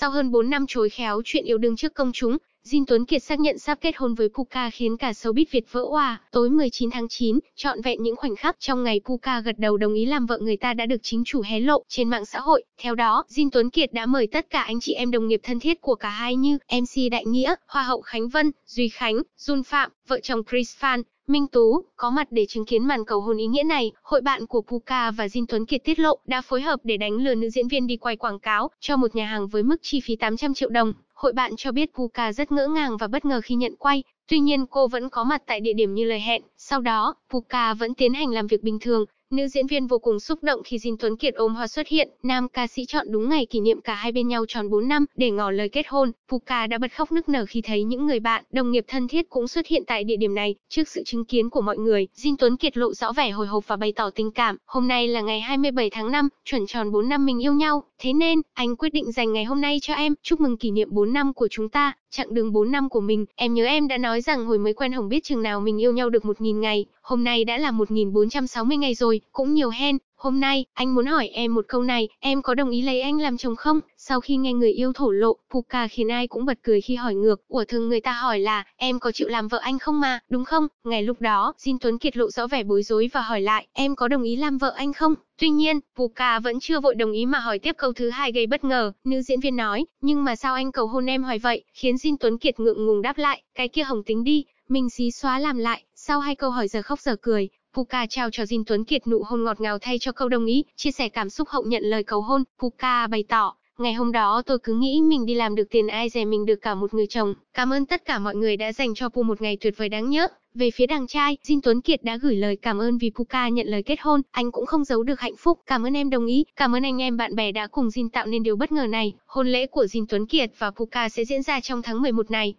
Sau hơn 4 năm chối khéo chuyện yêu đương trước công chúng, Jin Tuấn Kiệt xác nhận sắp kết hôn với Puka khiến cả showbiz Việt vỡ òa. Tối 19 tháng 9, trọn vẹn những khoảnh khắc trong ngày Puka gật đầu đồng ý làm vợ người ta đã được chính chủ hé lộ trên mạng xã hội. Theo đó, Jin Tuấn Kiệt đã mời tất cả anh chị em đồng nghiệp thân thiết của cả hai như MC Đại Nghĩa, Hoa hậu Khánh Vân, Duy Khánh, Jun Phạm, vợ chồng Chris Phan, Minh Tú, có mặt để chứng kiến màn cầu hôn ý nghĩa này, hội bạn của Puka và Jin Tuấn Kiệt tiết lộ đã phối hợp để đánh lừa nữ diễn viên đi quay quảng cáo cho một nhà hàng với mức chi phí 800 triệu đồng. Hội bạn cho biết Puka rất ngỡ ngàng và bất ngờ khi nhận quay, tuy nhiên cô vẫn có mặt tại địa điểm như lời hẹn. Sau đó, Puka vẫn tiến hành làm việc bình thường, Nữ diễn viên vô cùng xúc động khi Jin Tuấn Kiệt ôm hoa xuất hiện, nam ca sĩ chọn đúng ngày kỷ niệm cả hai bên nhau tròn 4 năm để ngỏ lời kết hôn, ca đã bật khóc nức nở khi thấy những người bạn, đồng nghiệp thân thiết cũng xuất hiện tại địa điểm này, trước sự chứng kiến của mọi người, Jin Tuấn Kiệt lộ rõ vẻ hồi hộp và bày tỏ tình cảm, hôm nay là ngày 27 tháng 5, chuẩn tròn 4 năm mình yêu nhau, thế nên anh quyết định dành ngày hôm nay cho em, chúc mừng kỷ niệm 4 năm của chúng ta, chặng đường 4 năm của mình, em nhớ em đã nói rằng hồi mới quen Hồng biết chừng nào mình yêu nhau được 1000 ngày, hôm nay đã là 1460 ngày rồi, cũng nhiều hen, hôm nay, anh muốn hỏi em một câu này, em có đồng ý lấy anh làm chồng không? Sau khi nghe người yêu thổ lộ, Puka khiến ai cũng bật cười khi hỏi ngược, ủa thường người ta hỏi là, em có chịu làm vợ anh không mà, đúng không? Ngày lúc đó, Jin Tuấn Kiệt lộ rõ vẻ bối rối và hỏi lại, em có đồng ý làm vợ anh không? Tuy nhiên, Puka vẫn chưa vội đồng ý mà hỏi tiếp câu thứ hai gây bất ngờ, nữ diễn viên nói, nhưng mà sao anh cầu hôn em hỏi vậy, khiến Jin Tuấn Kiệt ngượng ngùng đáp lại, cái kia hồng tính đi, Minh xí xóa làm lại, sau hai câu hỏi giờ khóc giờ cười, Puka trao cho Jin Tuấn Kiệt nụ hôn ngọt ngào thay cho câu đồng ý, chia sẻ cảm xúc hậu nhận lời cầu hôn, Puka bày tỏ, ngày hôm đó tôi cứ nghĩ mình đi làm được tiền ai dè mình được cả một người chồng. Cảm ơn tất cả mọi người đã dành cho Pu một ngày tuyệt vời đáng nhớ. Về phía đàn trai, Jin Tuấn Kiệt đã gửi lời cảm ơn vì Puka nhận lời kết hôn, anh cũng không giấu được hạnh phúc. Cảm ơn em đồng ý, cảm ơn anh em bạn bè đã cùng Jin tạo nên điều bất ngờ này. Hôn lễ của Jin Tuấn Kiệt và Puka sẽ diễn ra trong tháng 11 này.